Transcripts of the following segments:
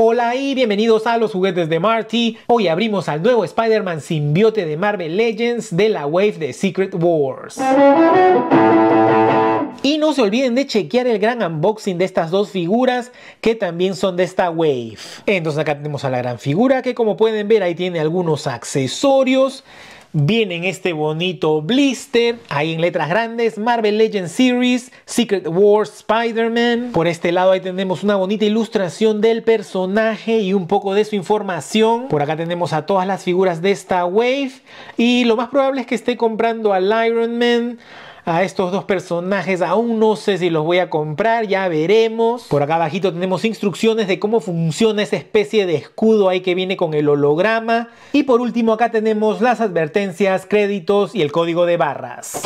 Hola y bienvenidos a los juguetes de Marty. Hoy abrimos al nuevo Spider-Man simbiote de Marvel Legends de la Wave de Secret Wars. Y no se olviden de chequear el gran unboxing de estas dos figuras que también son de esta Wave. Entonces acá tenemos a la gran figura que como pueden ver ahí tiene algunos accesorios. Viene en este bonito blister, ahí en letras grandes, Marvel Legends Series, Secret Wars Spider-Man. Por este lado ahí tenemos una bonita ilustración del personaje y un poco de su información. Por acá tenemos a todas las figuras de esta wave y lo más probable es que esté comprando al Iron Man, a estos dos personajes. Aún no sé si los voy a comprar, ya veremos. Por acá abajito tenemos instrucciones de cómo funciona esa especie de escudo ahí que viene con el holograma. Y por último acá tenemos las advertencias, créditos y el código de barras.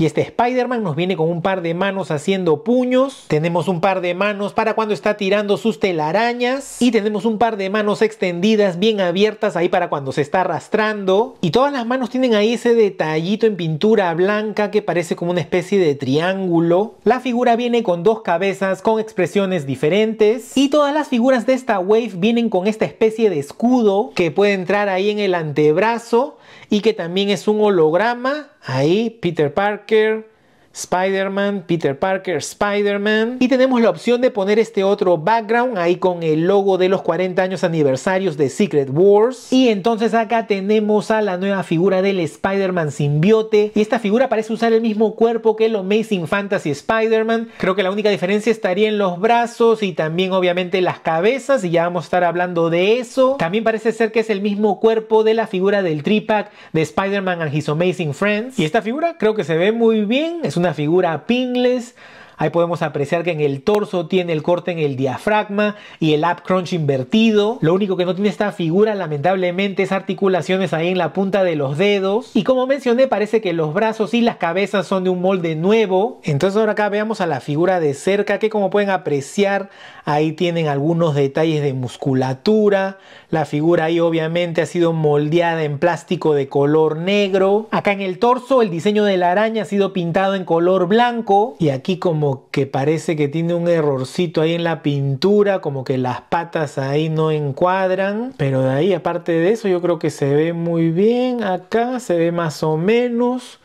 Y este Spider-Man nos viene con un par de manos haciendo puños. Tenemos un par de manos para cuando está tirando sus telarañas. Y tenemos un par de manos extendidas, bien abiertas ahí para cuando se está arrastrando. Y todas las manos tienen ahí ese detallito en pintura blanca que parece como una especie de triángulo. La figura viene con dos cabezas con expresiones diferentes. Y todas las figuras de esta wave vienen con esta especie de escudo que puede entrar ahí en el antebrazo y que también es un holograma, ahí Peter Parker, Spider-Man, Peter Parker, Spider-Man. Y tenemos la opción de poner este otro background ahí con el logo de los 40 años aniversarios de Secret Wars. Y entonces acá tenemos a la nueva figura del Spider-Man simbiote. Y esta figura parece usar el mismo cuerpo que el Amazing Fantasy Spider-Man. Creo que la única diferencia estaría en los brazos y también obviamente las cabezas. Y ya vamos a estar hablando de eso. También parece ser que es el mismo cuerpo de la figura del tripack de Spider-Man and His Amazing Friends. Y esta figura creo que se ve muy bien. Es una figura pingles Ahí podemos apreciar que en el torso tiene el corte en el diafragma y el ab crunch invertido. Lo único que no tiene esta figura lamentablemente es articulaciones ahí en la punta de los dedos. Y como mencioné parece que los brazos y las cabezas son de un molde nuevo. Entonces ahora acá veamos a la figura de cerca que como pueden apreciar ahí tienen algunos detalles de musculatura. La figura ahí obviamente ha sido moldeada en plástico de color negro. Acá en el torso el diseño de la araña ha sido pintado en color blanco y aquí como que parece que tiene un errorcito ahí en la pintura, como que las patas ahí no encuadran, pero de ahí aparte de eso yo creo que se ve muy bien acá, se ve más o menos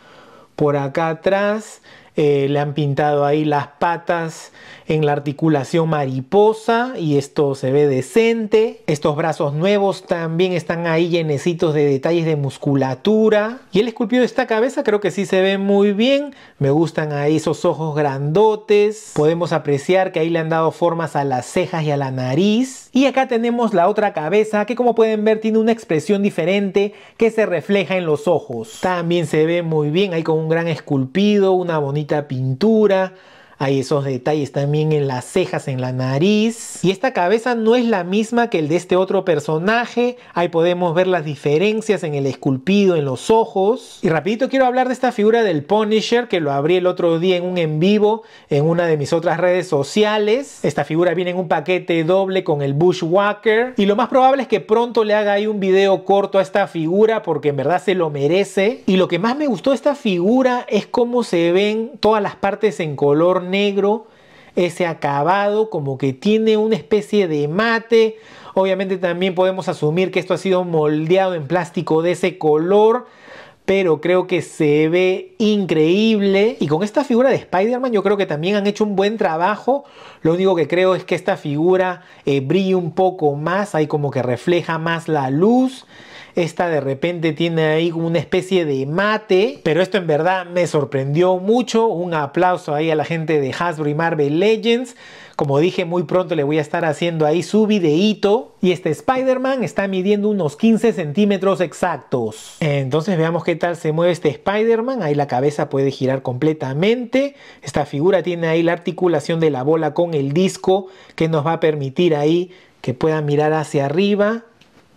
por acá atrás eh, le han pintado ahí las patas en la articulación mariposa y esto se ve decente. Estos brazos nuevos también están ahí llenecitos de detalles de musculatura. Y el esculpido de esta cabeza creo que sí se ve muy bien. Me gustan ahí esos ojos grandotes. Podemos apreciar que ahí le han dado formas a las cejas y a la nariz. Y acá tenemos la otra cabeza que como pueden ver tiene una expresión diferente que se refleja en los ojos. También se ve muy bien ahí con un gran esculpido, una bonita pintura, hay esos detalles también en las cejas, en la nariz. Y esta cabeza no es la misma que el de este otro personaje. Ahí podemos ver las diferencias en el esculpido, en los ojos. Y rapidito quiero hablar de esta figura del Punisher que lo abrí el otro día en un en vivo en una de mis otras redes sociales. Esta figura viene en un paquete doble con el Bushwhacker. Y lo más probable es que pronto le haga ahí un video corto a esta figura porque en verdad se lo merece. Y lo que más me gustó de esta figura es cómo se ven todas las partes en color negro, ese acabado como que tiene una especie de mate. Obviamente también podemos asumir que esto ha sido moldeado en plástico de ese color, pero creo que se ve increíble. Y con esta figura de Spider-Man yo creo que también han hecho un buen trabajo. Lo único que creo es que esta figura eh, brille un poco más, ahí como que refleja más la luz. Esta de repente tiene ahí una especie de mate, pero esto en verdad me sorprendió mucho. Un aplauso ahí a la gente de Hasbro y Marvel Legends. Como dije, muy pronto le voy a estar haciendo ahí su videíto. Y este Spider-Man está midiendo unos 15 centímetros exactos. Entonces veamos qué tal se mueve este Spider-Man. Ahí la cabeza puede girar completamente. Esta figura tiene ahí la articulación de la bola con el disco que nos va a permitir ahí que pueda mirar hacia arriba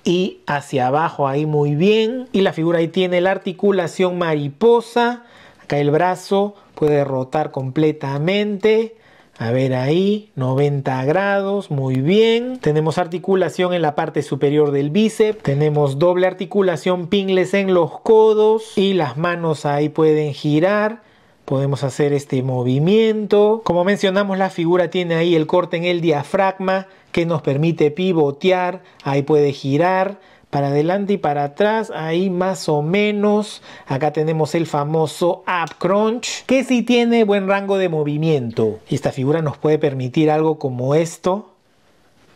y hacia abajo ahí muy bien. Y la figura ahí tiene la articulación mariposa. Acá el brazo puede rotar completamente. A ver ahí, 90 grados, muy bien. Tenemos articulación en la parte superior del bíceps. Tenemos doble articulación pingles en los codos. Y las manos ahí pueden girar podemos hacer este movimiento. Como mencionamos, la figura tiene ahí el corte en el diafragma que nos permite pivotear, ahí puede girar para adelante y para atrás, ahí más o menos. Acá tenemos el famoso up crunch, que sí tiene buen rango de movimiento. Y esta figura nos puede permitir algo como esto.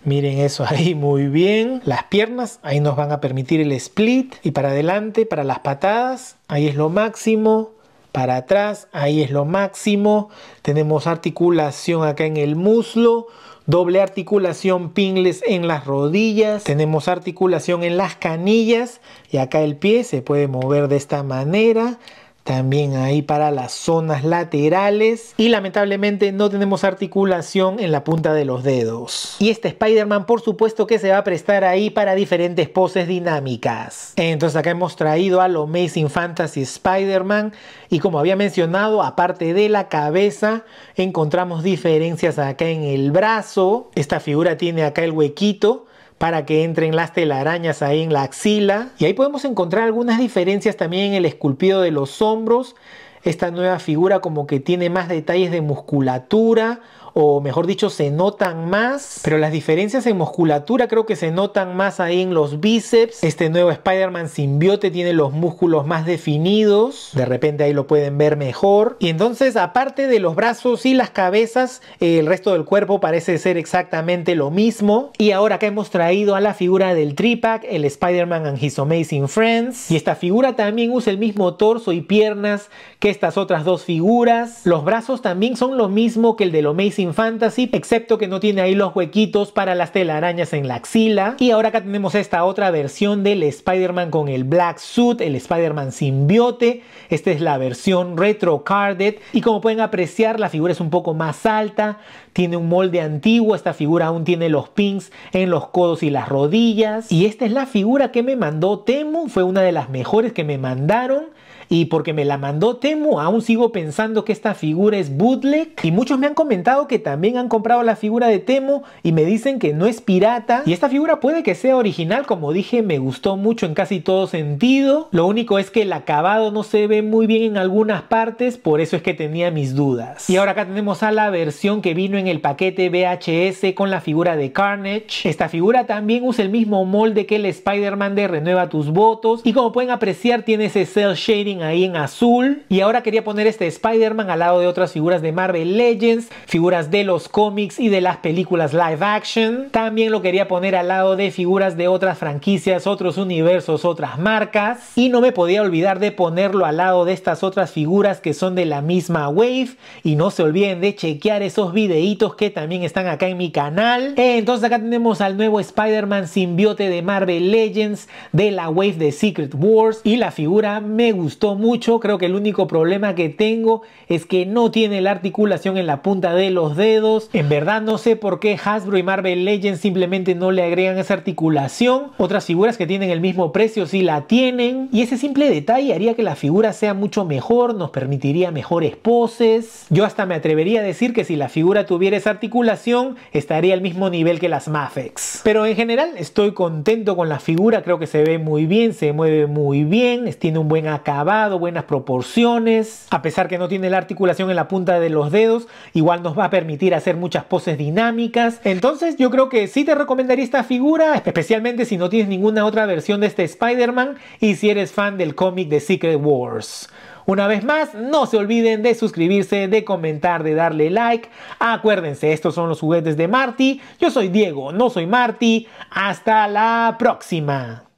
Miren eso ahí muy bien. Las piernas, ahí nos van a permitir el split. Y para adelante, para las patadas, ahí es lo máximo para atrás, ahí es lo máximo. Tenemos articulación acá en el muslo, doble articulación pingles en las rodillas, tenemos articulación en las canillas y acá el pie se puede mover de esta manera. También ahí para las zonas laterales. Y lamentablemente no tenemos articulación en la punta de los dedos. Y este Spider-Man por supuesto que se va a prestar ahí para diferentes poses dinámicas. Entonces acá hemos traído a lo Amazing Fantasy Spider-Man. Y como había mencionado, aparte de la cabeza, encontramos diferencias acá en el brazo. Esta figura tiene acá el huequito para que entren las telarañas ahí en la axila. Y ahí podemos encontrar algunas diferencias también en el esculpido de los hombros. Esta nueva figura como que tiene más detalles de musculatura o mejor dicho, se notan más, pero las diferencias en musculatura creo que se notan más ahí en los bíceps. Este nuevo Spider-Man simbiote tiene los músculos más definidos, de repente ahí lo pueden ver mejor. Y entonces, aparte de los brazos y las cabezas, el resto del cuerpo parece ser exactamente lo mismo. Y ahora que hemos traído a la figura del Tripack, el Spider-Man and His Amazing Friends, y esta figura también usa el mismo torso y piernas que estas otras dos figuras. Los brazos también son lo mismo que el del Amazing fantasy, excepto que no tiene ahí los huequitos para las telarañas en la axila. Y ahora acá tenemos esta otra versión del Spider-Man con el Black Suit, el Spider-Man simbiote. Esta es la versión retro carded y como pueden apreciar la figura es un poco más alta, tiene un molde antiguo, esta figura aún tiene los pins en los codos y las rodillas. Y esta es la figura que me mandó Temu, fue una de las mejores que me mandaron y porque me la mandó Temo aún sigo pensando que esta figura es bootleg. Y muchos me han comentado que también han comprado la figura de Temo y me dicen que no es pirata. Y esta figura puede que sea original, como dije, me gustó mucho en casi todo sentido. Lo único es que el acabado no se ve muy bien en algunas partes, por eso es que tenía mis dudas. Y ahora acá tenemos a la versión que vino en el paquete VHS con la figura de Carnage. Esta figura también usa el mismo molde que el Spider-Man de Renueva tus votos y como pueden apreciar tiene ese cel shading ahí en azul. Y ahora quería poner este Spider-Man al lado de otras figuras de Marvel Legends, figuras de los cómics y de las películas live action. También lo quería poner al lado de figuras de otras franquicias, otros universos, otras marcas. Y no me podía olvidar de ponerlo al lado de estas otras figuras que son de la misma wave. Y no se olviden de chequear esos videitos que también están acá en mi canal. Eh, entonces acá tenemos al nuevo Spider-Man simbiote de Marvel Legends, de la wave de Secret Wars. Y la figura me gustó mucho, creo que el único problema que tengo es que no tiene la articulación en la punta de los dedos. En verdad no sé por qué Hasbro y Marvel Legends simplemente no le agregan esa articulación. Otras figuras que tienen el mismo precio sí la tienen. Y ese simple detalle haría que la figura sea mucho mejor, nos permitiría mejores poses. Yo hasta me atrevería a decir que si la figura tuviera esa articulación estaría al mismo nivel que las Mafex. Pero en general estoy contento con la figura, creo que se ve muy bien, se mueve muy bien, tiene un buen acabado buenas proporciones. A pesar que no tiene la articulación en la punta de los dedos, igual nos va a permitir hacer muchas poses dinámicas. Entonces yo creo que sí te recomendaría esta figura, especialmente si no tienes ninguna otra versión de este Spider-Man y si eres fan del cómic de Secret Wars. Una vez más, no se olviden de suscribirse, de comentar, de darle like. Acuérdense, estos son los juguetes de Marty. Yo soy Diego, no soy Marty. Hasta la próxima.